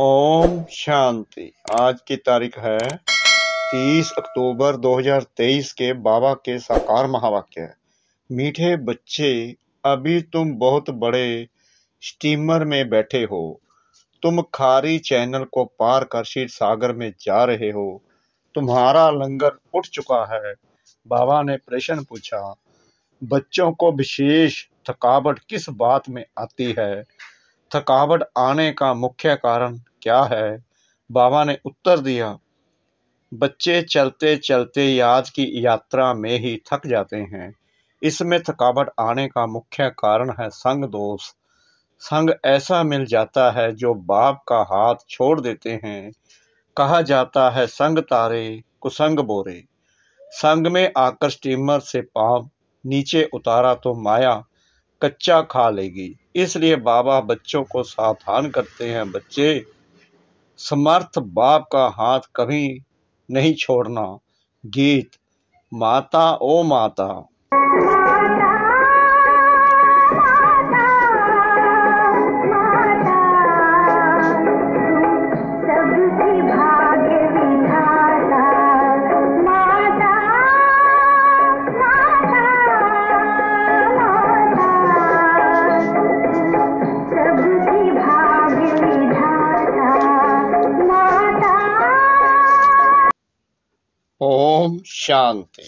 ओम शांति आज की तारीख है 30 अक्टूबर 2023 के बाबा के साकार महावाक्य मीठे बच्चे अभी तुम बहुत बड़े स्टीमर में बैठे हो तुम खारी चैनल को पार कर शीर सागर में जा रहे हो तुम्हारा लंगर उठ चुका है बाबा ने प्रश्न पूछा बच्चों को विशेष थकावट किस बात में आती है थकावट आने का मुख्य कारण क्या है बाबा ने उत्तर दिया बच्चे चलते चलते याद की यात्रा में ही थक जाते हैं इसमें थकावट आने का मुख्य कारण है संग दोष संग ऐसा मिल जाता है जो बाप का हाथ छोड़ देते हैं कहा जाता है संग तारे कुसंग बोरे संग में आकर स्टीमर से पाप नीचे उतारा तो माया कच्चा खा लेगी इसलिए बाबा बच्चों को सावधान करते हैं बच्चे समर्थ बाप का हाथ कभी नहीं छोड़ना गीत माता ओ माता ओम शांति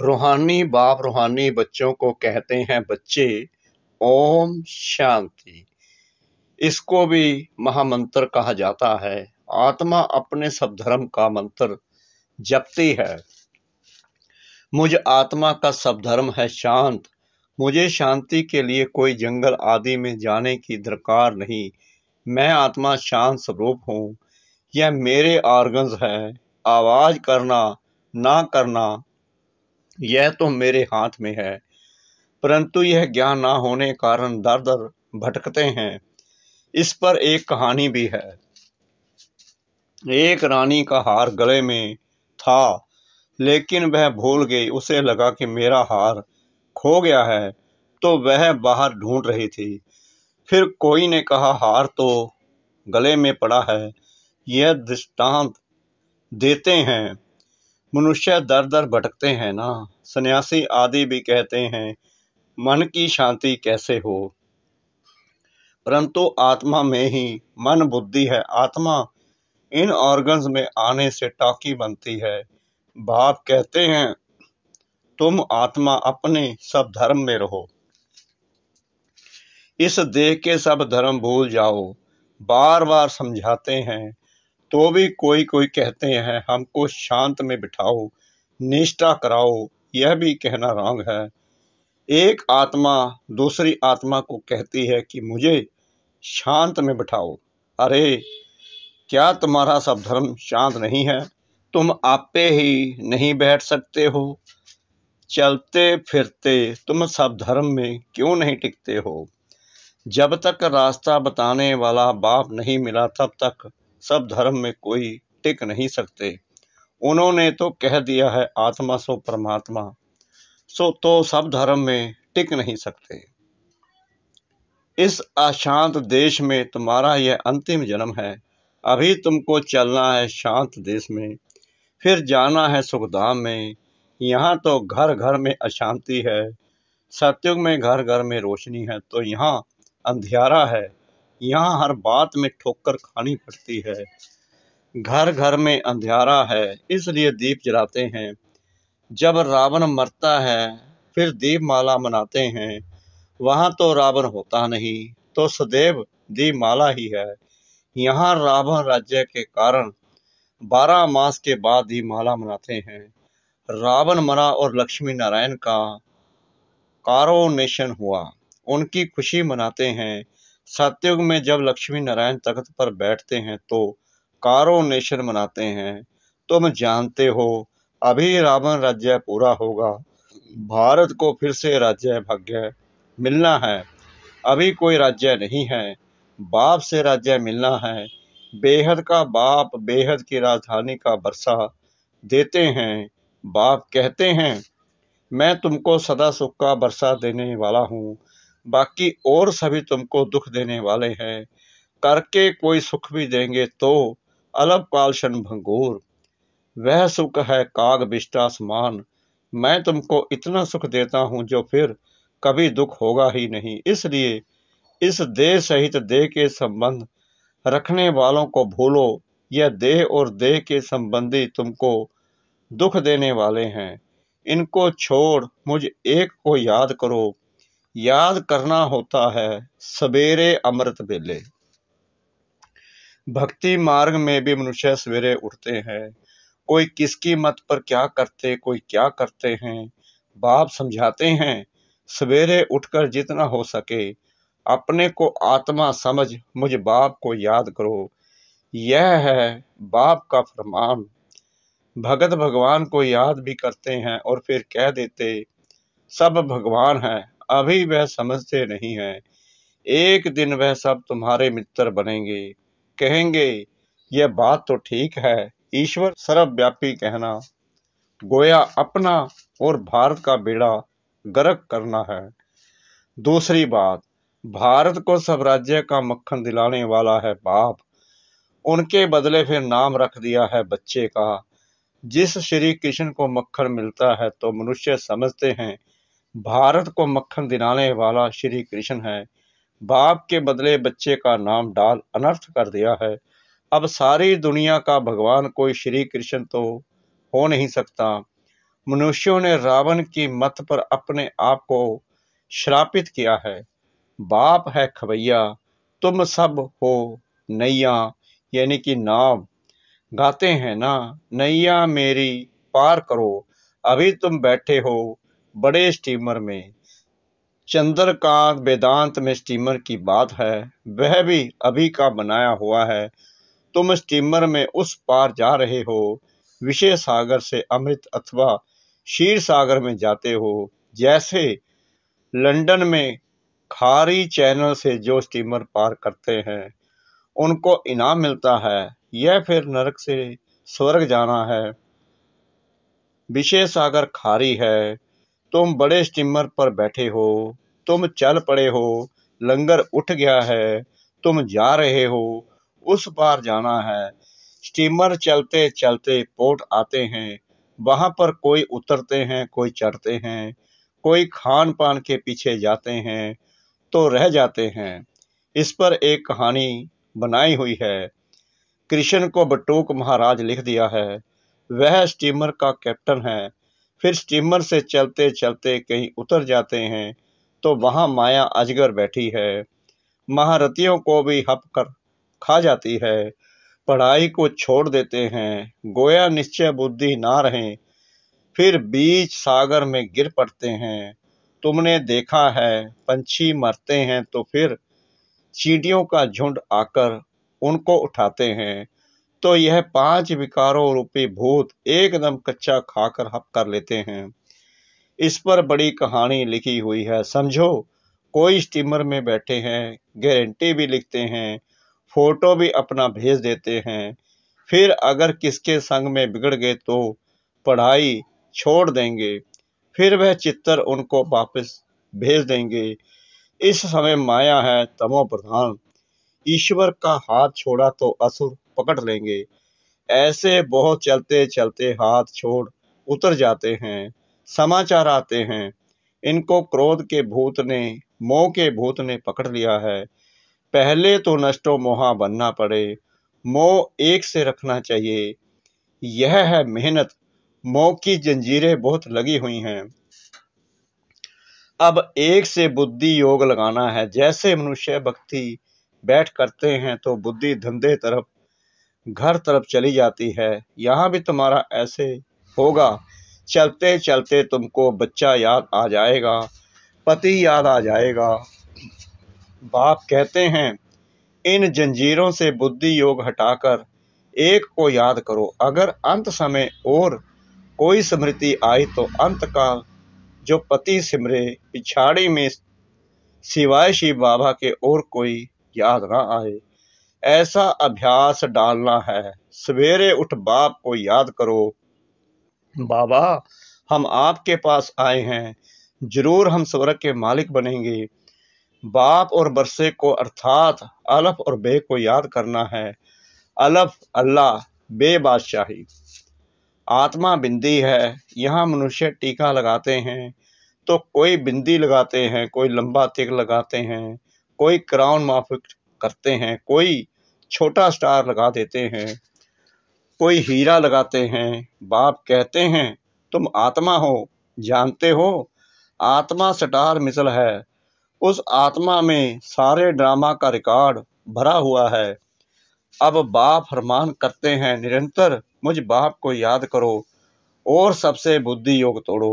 रूहानी बाप रूहानी बच्चों को कहते हैं बच्चे ओम शांति इसको भी महामंत्र कहा जाता है आत्मा अपने सब धर्म का मंत्र जपती है मुझ आत्मा का सब धर्म है शांत मुझे शांति के लिए कोई जंगल आदि में जाने की दरकार नहीं मैं आत्मा शांत स्वरूप हूँ यह मेरे ऑर्गन्स हैं आवाज़ करना ना करना यह तो मेरे हाथ में है परंतु यह ज्ञान ना होने कारण दर दर भटकते हैं इस पर एक कहानी भी है एक रानी का हार गले में था लेकिन वह भूल गई उसे लगा कि मेरा हार खो गया है तो वह बाहर ढूंढ रही थी फिर कोई ने कहा हार तो गले में पड़ा है यह दृष्टांत देते हैं मनुष्य दर दर भटकते हैं ना सन्यासी आदि भी कहते हैं मन की शांति कैसे हो परंतु आत्मा में ही मन बुद्धि है आत्मा इन ऑर्गन्स में आने से टाकी बनती है बाप कहते हैं तुम आत्मा अपने सब धर्म में रहो इस देह के सब धर्म भूल जाओ बार बार समझाते हैं तो भी कोई कोई कहते हैं हमको शांत में बिठाओ निष्ठा कराओ यह भी कहना रॉन्ग है एक आत्मा दूसरी आत्मा को कहती है कि मुझे शांत में बिठाओ अरे क्या तुम्हारा सब धर्म शांत नहीं है तुम आपे ही नहीं बैठ सकते हो चलते फिरते तुम सब धर्म में क्यों नहीं टिकते हो जब तक रास्ता बताने वाला बाप नहीं मिला तब तक सब धर्म में कोई टिक नहीं सकते उन्होंने तो कह दिया है आत्मा सो परमात्मा सो तो सब धर्म में टिक नहीं सकते इस अशांत देश में तुम्हारा यह अंतिम जन्म है अभी तुमको चलना है शांत देश में फिर जाना है सुखधाम में यहाँ तो घर घर में अशांति है सत्युग में घर घर में रोशनी है तो यहाँ अंधियारा है यहाँ हर बात में ठोकर खानी पड़ती है घर घर में अंधेरा है इसलिए दीप जलाते हैं जब रावण मरता है फिर दीप माला मनाते हैं वहाँ तो रावण होता नहीं तो सदैव दीपमाला ही है यहाँ रावण राज्य के कारण बारह मास के बाद ही माला मनाते हैं रावण मरा और लक्ष्मी नारायण का कारोनेशन हुआ उनकी खुशी मनाते हैं सत्युग में जब लक्ष्मी नारायण तख्त पर बैठते हैं तो कारोनेशन मनाते हैं तुम जानते हो अभी रावण राज्य पूरा होगा भारत को फिर से राज्य भाग्य मिलना है अभी कोई राज्य नहीं है बाप से राज्य मिलना है बेहद का बाप बेहद की राजधानी का बरसा देते हैं बाप कहते हैं मैं तुमको सदा सुख का बरसा देने वाला हूँ बाकी और सभी तुमको दुख देने वाले हैं करके कोई सुख भी देंगे तो अलभ काल शन भंगूर वह सुख है काग समान मैं तुमको इतना सुख देता हूँ जो फिर कभी दुख होगा ही नहीं इसलिए इस देह सहित देह के संबंध रखने वालों को भूलो यह देह और देह के संबंधी तुमको दुख देने वाले हैं इनको छोड़ मुझ एक को याद करो याद करना होता है सवेरे अमृत वेले भक्ति मार्ग में भी मनुष्य सवेरे उठते हैं कोई किसकी मत पर क्या करते कोई क्या करते हैं बाप समझाते हैं सवेरे उठकर जितना हो सके अपने को आत्मा समझ मुझ बाप को याद करो यह है बाप का फरमान भगत भगवान को याद भी करते हैं और फिर कह देते सब भगवान है अभी वह समझते नहीं हैं एक दिन वह सब तुम्हारे मित्र बनेंगे कहेंगे यह बात तो ठीक है ईश्वर सर्वव्यापी कहना गोया अपना और भारत का बेड़ा गर्क करना है दूसरी बात भारत को स्वराज्य का मक्खन दिलाने वाला है बाप उनके बदले फिर नाम रख दिया है बच्चे का जिस श्री कृष्ण को मक्खन मिलता है तो मनुष्य समझते हैं भारत को मक्खन दिलाने वाला श्री कृष्ण है बाप के बदले बच्चे का नाम डाल अनर्थ कर दिया है अब सारी दुनिया का भगवान कोई श्री कृष्ण तो हो नहीं सकता मनुष्यों ने रावण की मत पर अपने आप को श्रापित किया है बाप है खवैया तुम सब हो नैया यानी कि नाम गाते हैं ना नैया मेरी पार करो अभी तुम बैठे हो बड़े स्टीमर में चंद्रकांत वेदांत में स्टीमर की बात है वह भी अभी का बनाया हुआ है तुम स्टीमर में उस पार जा रहे हो विषय सागर से अमृत अथवा शीर सागर में जाते हो जैसे लंदन में खारी चैनल से जो स्टीमर पार करते हैं उनको इनाम मिलता है यह फिर नरक से स्वर्ग जाना है विषय सागर खारी है तुम बड़े स्टीमर पर बैठे हो तुम चल पड़े हो लंगर उठ गया है तुम जा रहे हो उस पार जाना है स्टीमर चलते चलते पोर्ट आते हैं वहाँ पर कोई उतरते हैं कोई चढ़ते हैं कोई खान पान के पीछे जाते हैं तो रह जाते हैं इस पर एक कहानी बनाई हुई है कृष्ण को बटूक महाराज लिख दिया है वह स्टीमर का कैप्टन है फिर स्टीमर से चलते चलते कहीं उतर जाते हैं तो वहाँ माया अजगर बैठी है महारथियों को भी हप कर खा जाती है पढ़ाई को छोड़ देते हैं गोया निश्चय बुद्धि ना रहे फिर बीच सागर में गिर पड़ते हैं तुमने देखा है पंछी मरते हैं तो फिर चींटियों का झुंड आकर उनको उठाते हैं तो यह पांच विकारों रूपी भूत एकदम कच्चा खाकर हप कर लेते हैं इस पर बड़ी कहानी लिखी हुई है समझो कोई स्टीमर में बैठे हैं गारंटी भी लिखते हैं फोटो भी अपना भेज देते हैं फिर अगर किसके संग में बिगड़ गए तो पढ़ाई छोड़ देंगे फिर वह चित्र उनको वापस भेज देंगे इस समय माया है तमो प्रधान ईश्वर का हाथ छोड़ा तो असुर पकड़ लेंगे ऐसे बहुत चलते चलते हाथ छोड़ उतर जाते हैं समाचार आते हैं इनको क्रोध के भूत ने मोह के भूत ने पकड़ लिया है पहले तो नष्टो मोहा बनना पड़े मोह एक से रखना चाहिए यह है मेहनत मोह की जंजीरें बहुत लगी हुई हैं अब एक से बुद्धि योग लगाना है जैसे मनुष्य भक्ति बैठ करते हैं तो बुद्धि धंधे तरफ घर तरफ चली जाती है यहाँ भी तुम्हारा ऐसे होगा चलते चलते तुमको बच्चा याद आ जाएगा पति याद आ जाएगा बाप कहते हैं इन जंजीरों से बुद्धि योग हटाकर एक को याद करो अगर अंत समय और कोई स्मृति आई तो अंत काल जो पति सिमरे पिछाड़ी में सिवाय शिव बाबा के और कोई याद ना आए ऐसा अभ्यास डालना है सवेरे उठ बाप को याद करो बाबा हम आपके पास आए हैं जरूर हम स्वर्ग के मालिक बनेंगे बाप और बरसे को अर्थात अलफ और बे को याद करना है अलफ अल्लाह बे बादशाही आत्मा बिंदी है यहाँ मनुष्य टीका लगाते हैं तो कोई बिंदी लगाते हैं कोई लंबा तिक लगाते हैं कोई क्राउन माफ करते हैं कोई छोटा स्टार लगा देते हैं कोई हीरा लगाते हैं बाप कहते हैं तुम आत्मा हो जानते हो आत्मा स्टार मिसल है उस आत्मा में सारे ड्रामा का रिकॉर्ड भरा हुआ है अब बाप फरमान करते हैं निरंतर मुझ बाप को याद करो और सबसे बुद्धि योग तोड़ो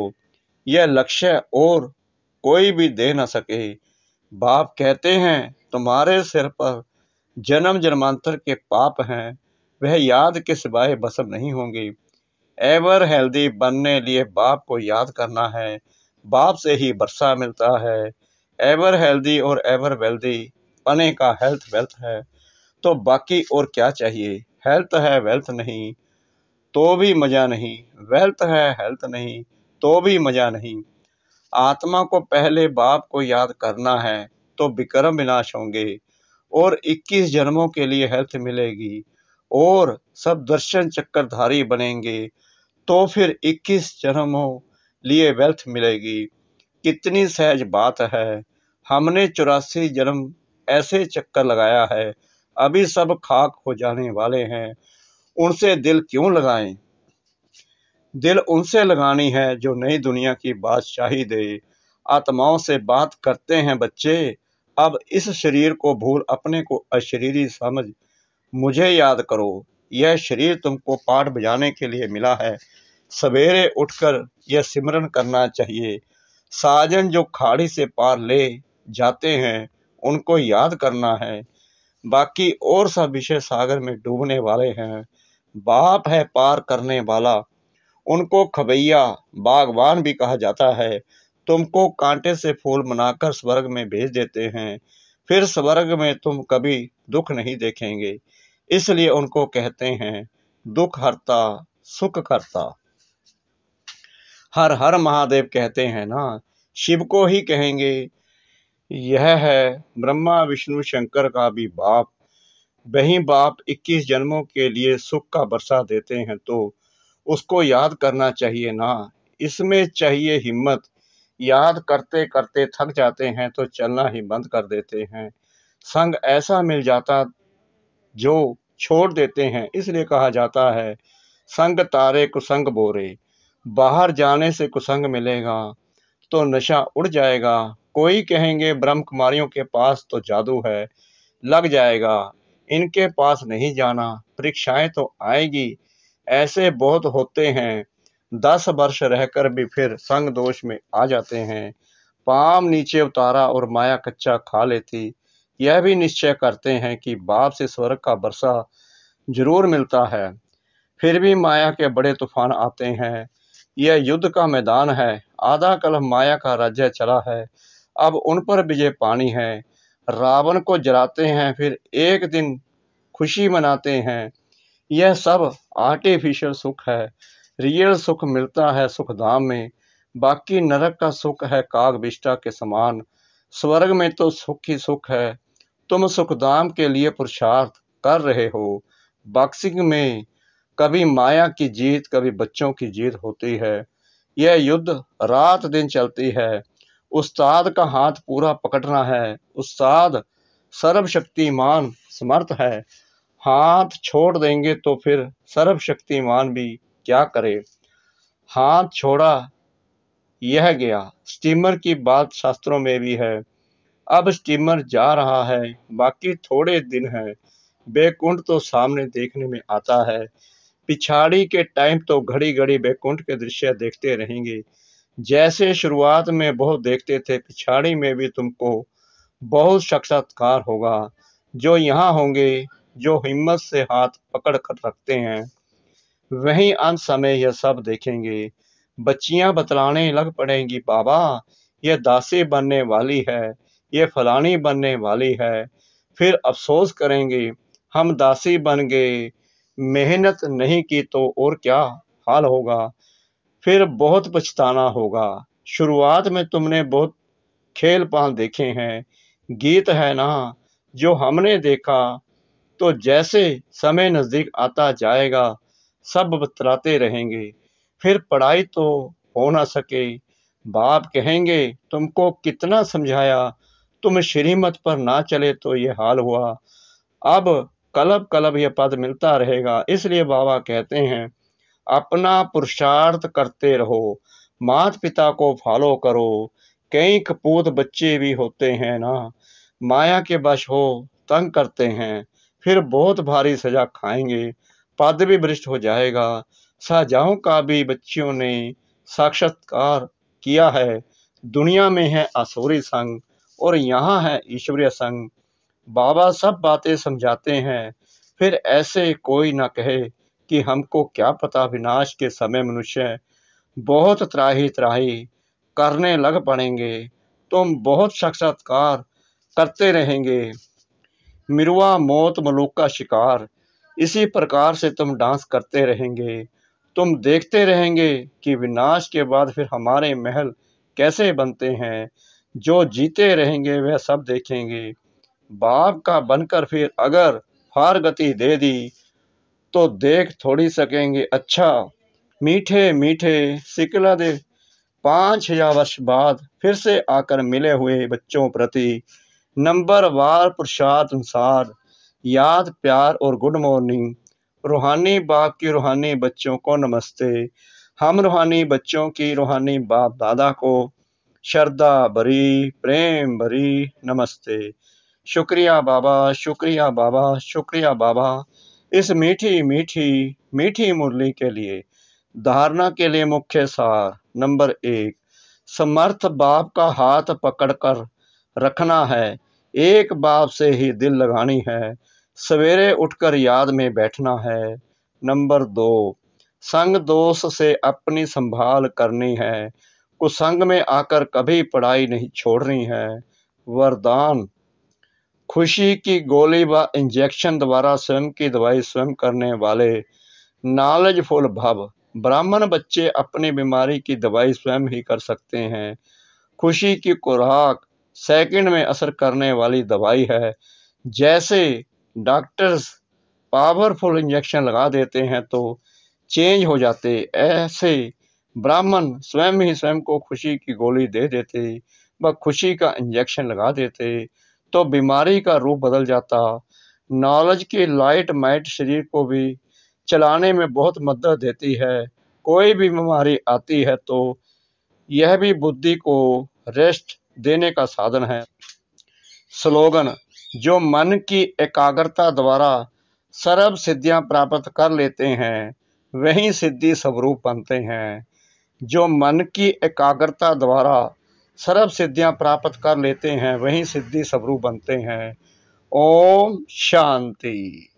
यह लक्ष्य और कोई भी दे न सके बाप कहते हैं तुम्हारे सिर पर जन्म जन्मांतर के पाप हैं वह याद के सिवाय बसम नहीं होंगी एवर हेल्दी बनने लिए बाप को याद करना है बाप से ही बरसा मिलता है एवर हेल्दी और एवर वेल्दी पने का हेल्थ वेल्थ है तो बाकी और क्या चाहिए हेल्थ है वेल्थ नहीं तो भी मज़ा नहीं वेल्थ है हेल्थ नहीं तो भी मज़ा नहीं आत्मा को पहले बाप को याद करना है तो विक्रम विनाश होंगे और 21 जन्मों के लिए हेल्थ मिलेगी और सब दर्शन चक्करधारी बनेंगे तो फिर 21 जन्मों लिए वेल्थ मिलेगी कितनी सहज बात है हमने चौरासी जन्म ऐसे चक्कर लगाया है अभी सब खाक हो जाने वाले हैं उनसे दिल क्यों लगाएं दिल उनसे लगानी है जो नई दुनिया की बादशाही दे आत्माओं से बात करते हैं बच्चे अब इस शरीर को भूल अपने को अशरीरी समझ मुझे याद करो यह शरीर तुमको पाठ बजाने के लिए मिला है सवेरे उठकर यह सिमरन करना चाहिए साजन जो खाड़ी से पार ले जाते हैं उनको याद करना है बाकी और सब विषय सागर में डूबने वाले हैं बाप है पार करने वाला उनको खबैया बागवान भी कहा जाता है तुमको कांटे से फूल बनाकर स्वर्ग में भेज देते हैं फिर स्वर्ग में तुम कभी दुख नहीं देखेंगे इसलिए उनको कहते हैं दुख हरता सुख करता हर हर महादेव कहते हैं ना शिव को ही कहेंगे यह है ब्रह्मा विष्णु शंकर का भी बाप वही बाप 21 जन्मों के लिए सुख का बरसा देते हैं तो उसको याद करना चाहिए ना इसमें चाहिए हिम्मत याद करते करते थक जाते हैं तो चलना ही बंद कर देते हैं संग ऐसा मिल जाता जो छोड़ देते हैं इसलिए कहा जाता है संग तारे कुसंग बोरे बाहर जाने से कुसंग मिलेगा तो नशा उड़ जाएगा कोई कहेंगे ब्रह्म कुमारियों के पास तो जादू है लग जाएगा इनके पास नहीं जाना परीक्षाएं तो आएगी ऐसे बहुत होते हैं दस वर्ष रहकर भी फिर संग दोष में आ जाते हैं पाम नीचे उतारा और माया कच्चा खा लेती यह भी निश्चय करते हैं कि बाप से स्वर्ग का बरसा जरूर मिलता है फिर भी माया के बड़े तूफान आते हैं यह युद्ध का मैदान है आधा कलम माया का राज्य चला है अब उन पर विजय पानी है रावण को जलाते हैं फिर एक दिन खुशी मनाते हैं यह सब आर्टिफिशियल सुख है रियल सुख मिलता है सुख धाम में बाकी नरक का सुख है काग बिष्टा के समान स्वर्ग में तो सुख ही सुख है तुम सुखधाम के लिए पुरुषार्थ कर रहे हो बॉक्सिंग में कभी माया की जीत कभी बच्चों की जीत होती है यह युद्ध रात दिन चलती है उस्ताद का हाथ पूरा पकड़ना है उस्ताद सर्वशक्तिमान समर्थ है हाथ छोड़ देंगे तो फिर सर्वशक्तिमान भी क्या करे हाँ छोड़ा यह गया स्टीमर की बात शास्त्रों में भी है अब स्टीमर जा रहा है बाकी थोड़े दिन है बेकुंठ तो सामने देखने में आता है पिछाड़ी के टाइम तो घड़ी घड़ी बेकुंठ के दृश्य देखते रहेंगे जैसे शुरुआत में बहुत देखते थे पिछाड़ी में भी तुमको बहुत साक्षात्कार होगा जो यहाँ होंगे जो हिम्मत से हाथ पकड़ कर रखते हैं वहीं अंत समय यह सब देखेंगे बच्चियां बतलाने लग पड़ेंगी बाबा यह दासी बनने वाली है ये फलानी बनने वाली है फिर अफसोस करेंगे हम दासी बन गए मेहनत नहीं की तो और क्या हाल होगा फिर बहुत पछताना होगा शुरुआत में तुमने बहुत खेल पाल देखे हैं गीत है ना जो हमने देखा तो जैसे समय नज़दीक आता जाएगा सब बतलाते रहेंगे फिर पढ़ाई तो हो ना सके बाप कहेंगे तुमको कितना समझाया तुम श्रीमत पर ना चले तो ये हाल हुआ अब कलब कलब यह पद मिलता रहेगा इसलिए बाबा कहते हैं अपना पुरुषार्थ करते रहो मात पिता को फॉलो करो कई कपूत बच्चे भी होते हैं ना माया के बश हो तंग करते हैं फिर बहुत भारी सजा खाएंगे पद भी भ्रष्ट हो जाएगा शाहजहां का भी बच्चियों ने साक्षात्कार किया है दुनिया में है आसूरी संग और यहाँ है ईश्वरीय संग बाबा सब बातें समझाते हैं फिर ऐसे कोई ना कहे कि हमको क्या पता विनाश के समय मनुष्य बहुत त्राही त्राही करने लग पड़ेंगे तुम बहुत साक्षात्कार करते रहेंगे मिरुआ मौत मलूक का शिकार इसी प्रकार से तुम डांस करते रहेंगे तुम देखते रहेंगे कि विनाश के बाद फिर हमारे महल कैसे बनते हैं जो जीते रहेंगे वह सब देखेंगे बाप का बनकर फिर अगर फार गति दे दी तो देख थोड़ी सकेंगे अच्छा मीठे मीठे सिकला दे पाँच हजार वर्ष बाद फिर से आकर मिले हुए बच्चों प्रति नंबर वार पुरुषार्थ अनुसार याद प्यार और गुड मॉर्निंग रूहानी बाप की रूहानी बच्चों को नमस्ते हम रूहानी बच्चों की रूहानी बाप दादा को श्रद्धा भरी प्रेम भरी नमस्ते शुक्रिया बाबा शुक्रिया बाबा शुक्रिया बाबा इस मीठी मीठी मीठी मुरली के लिए धारणा के लिए मुख्य सार नंबर एक समर्थ बाप का हाथ पकड़कर रखना है एक बाप से ही दिल लगानी है सवेरे उठकर याद में बैठना है नंबर दो संग दोष से अपनी संभाल करनी है कुसंग में आकर कभी पढ़ाई नहीं छोड़नी है वरदान खुशी की गोली व इंजेक्शन द्वारा स्वयं की दवाई स्वयं करने वाले नॉलेजफुल भव ब्राह्मण बच्चे अपनी बीमारी की दवाई स्वयं ही कर सकते हैं खुशी की खुराक सेकंड में असर करने वाली दवाई है जैसे डॉक्टर्स पावरफुल इंजेक्शन लगा देते हैं तो चेंज हो जाते ऐसे ब्राह्मण स्वयं ही स्वयं को खुशी की गोली दे देते व खुशी का इंजेक्शन लगा देते तो बीमारी का रूप बदल जाता नॉलेज की लाइट माइट शरीर को भी चलाने में बहुत मदद देती है कोई भी बीमारी आती है तो यह भी बुद्धि को रेस्ट देने का साधन है स्लोगन जो मन की एकाग्रता द्वारा सर्व सिद्धियां प्राप्त कर लेते हैं वही सिद्धि स्वरूप बनते हैं जो मन की एकाग्रता द्वारा सर्व सिद्धियां प्राप्त कर लेते हैं वही सिद्धि स्वरूप बनते हैं ओम शांति